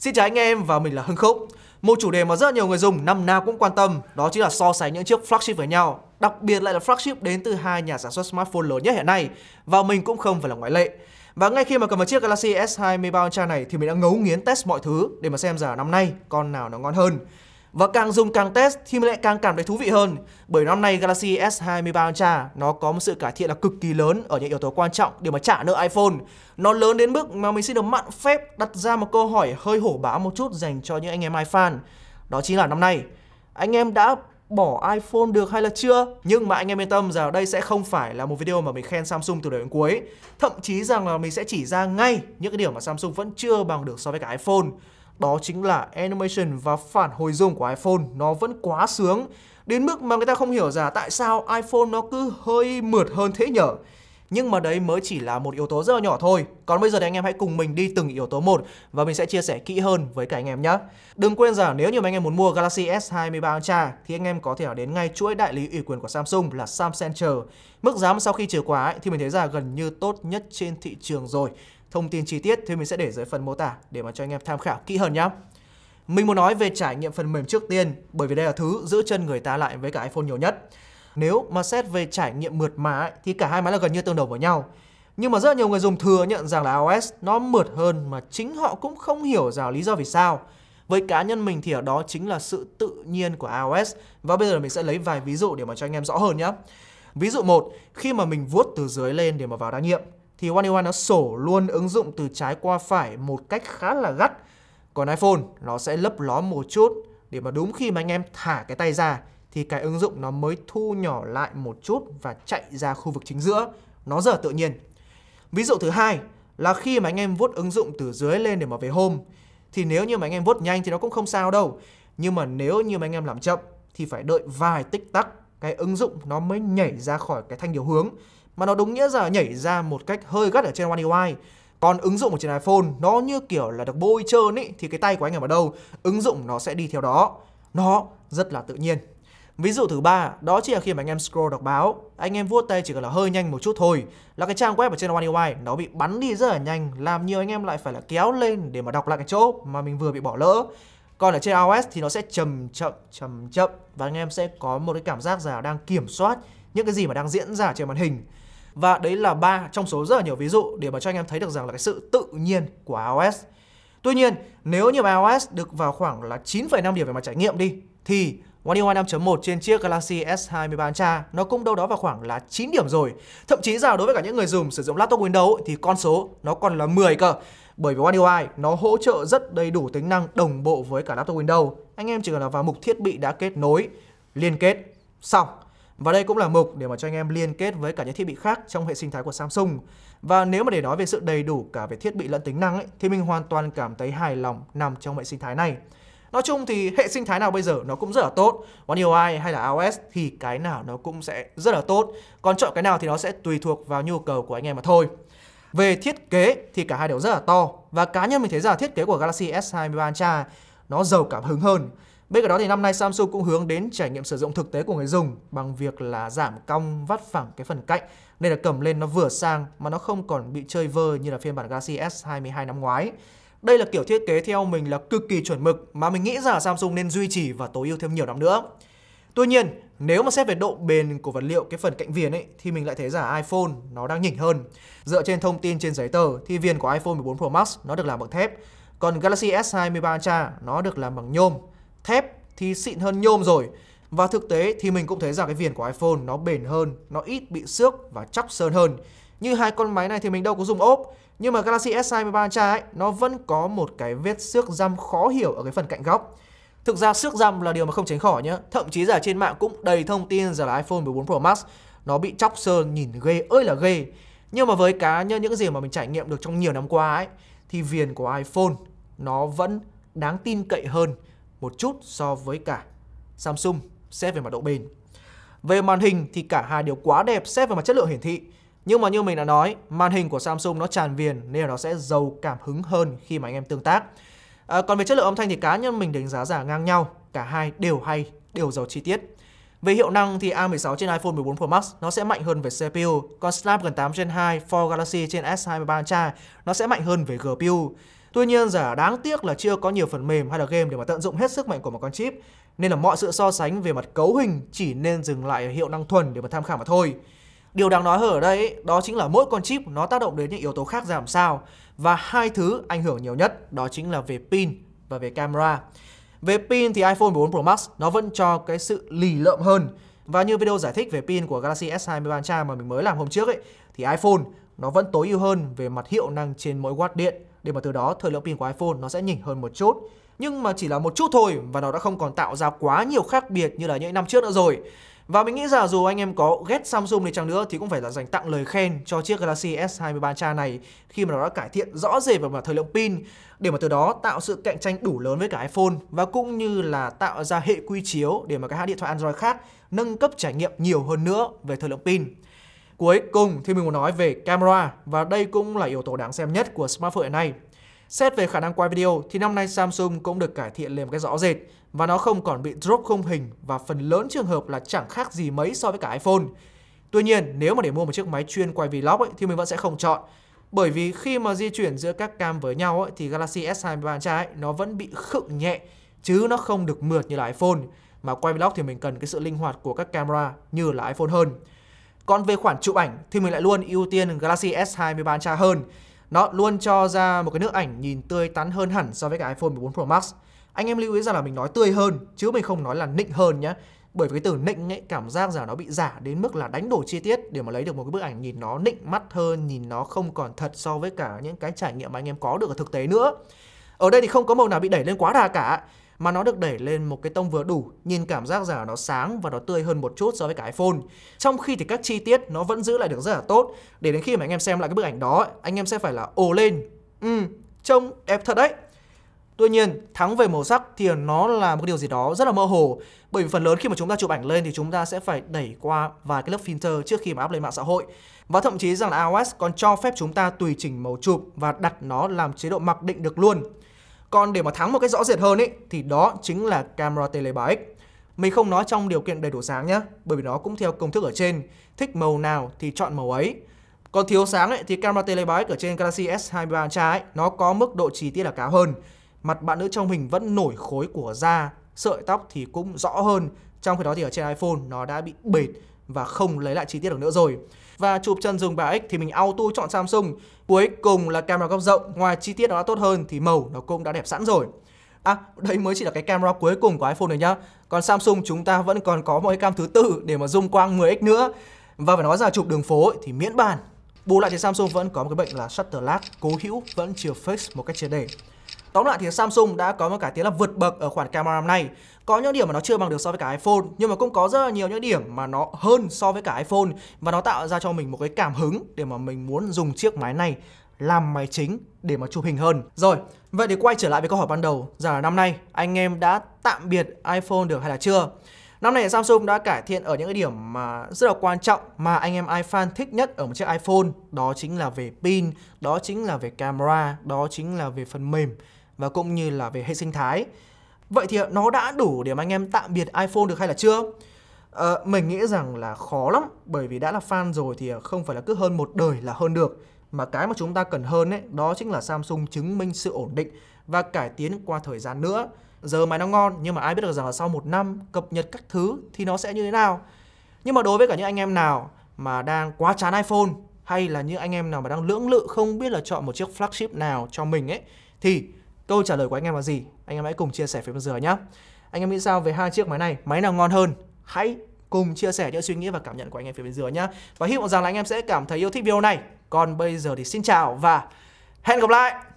Xin chào anh em và mình là Hưng Khúc Một chủ đề mà rất nhiều người dùng năm nào cũng quan tâm Đó chính là so sánh những chiếc flagship với nhau Đặc biệt lại là flagship đến từ hai nhà sản xuất smartphone lớn nhất hiện nay Và mình cũng không phải là ngoại lệ và ngay khi mà cầm vào chiếc Galaxy S23 Ultra này thì mình đã ngấu nghiến test mọi thứ để mà xem giờ năm nay con nào nó ngon hơn. Và càng dùng càng test thì mình lại càng cảm thấy thú vị hơn Bởi năm nay Galaxy S23 Ultra nó có một sự cải thiện là cực kỳ lớn ở những yếu tố quan trọng để mà trả nợ iPhone Nó lớn đến mức mà mình xin được mặn phép đặt ra một câu hỏi hơi hổ báo một chút dành cho những anh em iFan Đó chính là năm nay anh em đã bỏ iPhone được hay là chưa Nhưng mà anh em yên tâm rằng đây sẽ không phải là một video mà mình khen Samsung từ đầu đến cuối Thậm chí rằng là mình sẽ chỉ ra ngay những cái điều mà Samsung vẫn chưa bằng được so với cả iPhone đó chính là animation và phản hồi dung của iPhone nó vẫn quá sướng đến mức mà người ta không hiểu ra tại sao iPhone nó cứ hơi mượt hơn thế nhở nhưng mà đấy mới chỉ là một yếu tố rất là nhỏ thôi Còn bây giờ thì anh em hãy cùng mình đi từng yếu tố một Và mình sẽ chia sẻ kỹ hơn với cả anh em nhé Đừng quên rằng nếu như mà anh em muốn mua Galaxy S23 Ultra Thì anh em có thể đến ngay chuỗi đại lý ủy quyền của Samsung là Sam Center Mức giá sau khi trừ quá thì mình thấy ra gần như tốt nhất trên thị trường rồi Thông tin chi tiết thì mình sẽ để dưới phần mô tả để mà cho anh em tham khảo kỹ hơn nhá. Mình muốn nói về trải nghiệm phần mềm trước tiên bởi vì đây là thứ giữ chân người ta lại với cả iPhone nhiều nhất. Nếu mà xét về trải nghiệm mượt mà ấy, thì cả hai máy là gần như tương đồng với nhau. Nhưng mà rất nhiều người dùng thừa nhận rằng là iOS nó mượt hơn mà chính họ cũng không hiểu rằng lý do vì sao. Với cá nhân mình thì ở đó chính là sự tự nhiên của iOS và bây giờ mình sẽ lấy vài ví dụ để mà cho anh em rõ hơn nhé. Ví dụ một khi mà mình vuốt từ dưới lên để mà vào đa nhiệm thì One UI nó sổ luôn ứng dụng từ trái qua phải một cách khá là gắt. Còn iPhone nó sẽ lấp ló một chút để mà đúng khi mà anh em thả cái tay ra thì cái ứng dụng nó mới thu nhỏ lại một chút và chạy ra khu vực chính giữa. Nó dở tự nhiên. Ví dụ thứ hai là khi mà anh em vuốt ứng dụng từ dưới lên để mà về home thì nếu như mà anh em vuốt nhanh thì nó cũng không sao đâu. Nhưng mà nếu như mà anh em làm chậm thì phải đợi vài tích tắc cái ứng dụng nó mới nhảy ra khỏi cái thanh điều hướng mà nó đúng nghĩa là nhảy ra một cách hơi gắt ở trên One UI. Còn ứng dụng ở trên iPhone nó như kiểu là được bôi trơn ý thì cái tay của anh em ở đâu, ứng dụng nó sẽ đi theo đó. Nó rất là tự nhiên. Ví dụ thứ ba, đó chỉ là khi mà anh em scroll đọc báo, anh em vuốt tay chỉ cần là hơi nhanh một chút thôi, là cái trang web ở trên One UI nó bị bắn đi rất là nhanh, làm nhiều anh em lại phải là kéo lên để mà đọc lại cái chỗ mà mình vừa bị bỏ lỡ. Còn ở trên iOS thì nó sẽ chậm chậm chậm chậm và anh em sẽ có một cái cảm giác là đang kiểm soát những cái gì mà đang diễn ra trên màn hình và đấy là ba trong số rất là nhiều ví dụ để mà cho anh em thấy được rằng là cái sự tự nhiên của iOS. Tuy nhiên, nếu như mà iOS được vào khoảng là 9,5 điểm về mặt trải nghiệm đi thì One UI 5.1 trên chiếc Galaxy S23 Ultra nó cũng đâu đó vào khoảng là 9 điểm rồi. Thậm chí rằng đối với cả những người dùng sử dụng laptop Windows thì con số nó còn là 10 cơ. Bởi vì One UI nó hỗ trợ rất đầy đủ tính năng đồng bộ với cả laptop Windows. Anh em chỉ cần là vào mục thiết bị đã kết nối, liên kết, xong và đây cũng là mục để mà cho anh em liên kết với cả những thiết bị khác trong hệ sinh thái của Samsung. Và nếu mà để nói về sự đầy đủ cả về thiết bị lẫn tính năng ấy, thì mình hoàn toàn cảm thấy hài lòng nằm trong hệ sinh thái này. Nói chung thì hệ sinh thái nào bây giờ nó cũng rất là tốt One UI hay là iOS thì cái nào nó cũng sẽ rất là tốt Còn chọn cái nào thì nó sẽ tùy thuộc vào nhu cầu của anh em mà thôi Về thiết kế thì cả hai đều rất là to Và cá nhân mình thấy rằng thiết kế của Galaxy S23 Ultra nó giàu cảm hứng hơn Bên cạnh đó thì năm nay Samsung cũng hướng đến trải nghiệm sử dụng thực tế của người dùng bằng việc là giảm cong vắt phẳng cái phần cạnh nên là cầm lên nó vừa sang mà nó không còn bị chơi vơ như là phiên bản Galaxy S22 năm ngoái. Đây là kiểu thiết kế theo mình là cực kỳ chuẩn mực mà mình nghĩ rằng Samsung nên duy trì và tối ưu thêm nhiều năm nữa. Tuy nhiên, nếu mà xét về độ bền của vật liệu cái phần cạnh viền ấy thì mình lại thấy rằng iPhone nó đang nhỉnh hơn. Dựa trên thông tin trên giấy tờ thì viền của iPhone 14 Pro Max nó được làm bằng thép, còn Galaxy S23 Ultra nó được làm bằng nhôm thép thì xịn hơn nhôm rồi. Và thực tế thì mình cũng thấy rằng cái viền của iPhone nó bền hơn, nó ít bị xước và chóc sơn hơn. Như hai con máy này thì mình đâu có dùng ốp, nhưng mà Galaxy S2 13 Ultra ấy nó vẫn có một cái vết xước răm khó hiểu ở cái phần cạnh góc. Thực ra xước răm là điều mà không tránh khỏi nhá. Thậm chí giả trên mạng cũng đầy thông tin rằng là iPhone 14 Pro Max nó bị chóc sơn nhìn ghê ơi là ghê. Nhưng mà với cá nhân những gì mà mình trải nghiệm được trong nhiều năm qua ấy thì viền của iPhone nó vẫn đáng tin cậy hơn một chút so với cả Samsung xét về mặt độ bền. Về màn hình thì cả hai đều quá đẹp xét về mặt chất lượng hiển thị. Nhưng mà như mình đã nói, màn hình của Samsung nó tràn viền nên nó sẽ giàu cảm hứng hơn khi mà anh em tương tác. À, còn về chất lượng âm thanh thì cá nhân mình đánh giá giả ngang nhau, cả hai đều hay, đều giàu chi tiết. Về hiệu năng thì A16 trên iPhone 14 Pro Max nó sẽ mạnh hơn về CPU, còn Snapdragon 8 Gen 2 for Galaxy trên S23 Ultra nó sẽ mạnh hơn về GPU. Tuy nhiên giả đáng tiếc là chưa có nhiều phần mềm hay là game để mà tận dụng hết sức mạnh của một con chip nên là mọi sự so sánh về mặt cấu hình chỉ nên dừng lại ở hiệu năng thuần để mà tham khảo mà thôi. Điều đáng nói ở đây đó chính là mỗi con chip nó tác động đến những yếu tố khác ra làm sao và hai thứ ảnh hưởng nhiều nhất đó chính là về pin và về camera. Về pin thì iPhone 14 Pro Max nó vẫn cho cái sự lì lợm hơn và như video giải thích về pin của Galaxy S23 Ultra mà mình mới làm hôm trước ấy thì iPhone nó vẫn tối ưu hơn về mặt hiệu năng trên mỗi watt điện để mà từ đó thời lượng pin của iPhone nó sẽ nhỉnh hơn một chút. Nhưng mà chỉ là một chút thôi và nó đã không còn tạo ra quá nhiều khác biệt như là những năm trước nữa rồi. Và mình nghĩ rằng dù anh em có ghét Samsung đi chăng nữa thì cũng phải là dành tặng lời khen cho chiếc Galaxy S23 Ultra này khi mà nó đã cải thiện rõ rệt về mặt thời lượng pin để mà từ đó tạo sự cạnh tranh đủ lớn với cả iPhone và cũng như là tạo ra hệ quy chiếu để mà các hãng điện thoại Android khác nâng cấp trải nghiệm nhiều hơn nữa về thời lượng pin. Cuối cùng thì mình muốn nói về camera và đây cũng là yếu tố đáng xem nhất của smartphone hiện nay. Xét về khả năng quay video thì năm nay Samsung cũng được cải thiện lên một cách rõ rệt và nó không còn bị drop khung hình và phần lớn trường hợp là chẳng khác gì mấy so với cả iPhone. Tuy nhiên, nếu mà để mua một chiếc máy chuyên quay vlog ấy, thì mình vẫn sẽ không chọn. Bởi vì khi mà di chuyển giữa các cam với nhau ấy, thì Galaxy S23 Ultra nó vẫn bị khựng nhẹ chứ nó không được mượt như là iPhone. Mà quay vlog thì mình cần cái sự linh hoạt của các camera như là iPhone hơn. Còn về khoản chụp ảnh thì mình lại luôn ưu tiên Galaxy S23 Ultra hơn. Nó luôn cho ra một cái nước ảnh nhìn tươi tắn hơn hẳn so với cả iPhone 14 Pro Max. Anh em lưu ý rằng là mình nói tươi hơn chứ mình không nói là nịnh hơn nhé. Bởi vì cái từ nịnh ấy cảm giác rằng nó bị giả đến mức là đánh đổi chi tiết để mà lấy được một cái bức ảnh nhìn nó nịnh mắt hơn, nhìn nó không còn thật so với cả những cái trải nghiệm mà anh em có được ở thực tế nữa. Ở đây thì không có màu nào bị đẩy lên quá đà cả mà nó được đẩy lên một cái tông vừa đủ, nhìn cảm giác giả nó sáng và nó tươi hơn một chút so với cả iPhone. Trong khi thì các chi tiết nó vẫn giữ lại được rất là tốt, để đến khi mà anh em xem lại cái bức ảnh đó, anh em sẽ phải là ồ lên. Ừ, trông đẹp thật đấy. Tuy nhiên, thắng về màu sắc thì nó là một điều gì đó rất là mơ hồ bởi vì phần lớn khi mà chúng ta chụp ảnh lên thì chúng ta sẽ phải đẩy qua vài cái lớp filter trước khi mà up lên mạng xã hội. Và thậm chí rằng là iOS còn cho phép chúng ta tùy chỉnh màu chụp và đặt nó làm chế độ mặc định được luôn. Còn để mà thắng một cái rõ rệt hơn ấy thì đó chính là camera tele 3x. Mình không nói trong điều kiện đầy đủ sáng nhé, bởi vì nó cũng theo công thức ở trên, thích màu nào thì chọn màu ấy. Còn thiếu sáng ấy, thì camera tele 3x ở trên Galaxy S23 Ultra ấy, nó có mức độ chi tiết là cao hơn. Mặt bạn nữ trong hình vẫn nổi khối của da, sợi tóc thì cũng rõ hơn. Trong khi đó thì ở trên iPhone nó đã bị bệt và không lấy lại chi tiết được nữa rồi. Và chụp chân dùng 3X thì mình auto chọn Samsung. Cuối cùng là camera góc rộng, ngoài chi tiết nó đã tốt hơn thì màu nó cũng đã đẹp sẵn rồi. À, đây mới chỉ là cái camera cuối cùng của iPhone này nhá. Còn Samsung chúng ta vẫn còn có một cái cam thứ tư để mà zoom quang 10x nữa. Và phải nói rằng chụp đường phố ấy, thì miễn bàn. Bù lại thì Samsung vẫn có một cái bệnh là shutter lag cố hữu vẫn chưa fix một cách triệt để. Tóm lại thì Samsung đã có một cải tiến là vượt bậc ở khoản camera năm nay. Có những điểm mà nó chưa bằng được so với cả iPhone, nhưng mà cũng có rất là nhiều những điểm mà nó hơn so với cả iPhone và nó tạo ra cho mình một cái cảm hứng để mà mình muốn dùng chiếc máy này làm máy chính để mà chụp hình hơn. Rồi, vậy thì quay trở lại với câu hỏi ban đầu, rằng là năm nay anh em đã tạm biệt iPhone được hay là chưa? Năm nay Samsung đã cải thiện ở những cái điểm mà rất là quan trọng mà anh em iFan thích nhất ở một chiếc iPhone, đó chính là về pin, đó chính là về camera, đó chính là về phần mềm và cũng như là về hệ sinh thái. Vậy thì nó đã đủ để mà anh em tạm biệt iPhone được hay là chưa? À, mình nghĩ rằng là khó lắm bởi vì đã là fan rồi thì ờ, không phải là cứ hơn một đời là hơn được mà cái mà chúng ta cần hơn ấy, đó chính là Samsung chứng minh sự ổn định và cải tiến qua thời gian nữa giờ máy nó ngon nhưng mà ai biết được rằng là sau một năm cập nhật các thứ thì nó sẽ như thế nào nhưng mà đối với cả những anh em nào mà đang quá chán iPhone hay là những anh em nào mà đang lưỡng lự không biết là chọn một chiếc flagship nào cho mình ấy thì câu trả lời của anh em là gì anh em hãy cùng chia sẻ phía bên dưới nhá anh em nghĩ sao về hai chiếc máy này máy nào ngon hơn hãy cùng chia sẻ những suy nghĩ và cảm nhận của anh em phía bên dưới nhá và hy vọng rằng là anh em sẽ cảm thấy yêu thích video này còn bây giờ thì xin chào và hẹn gặp lại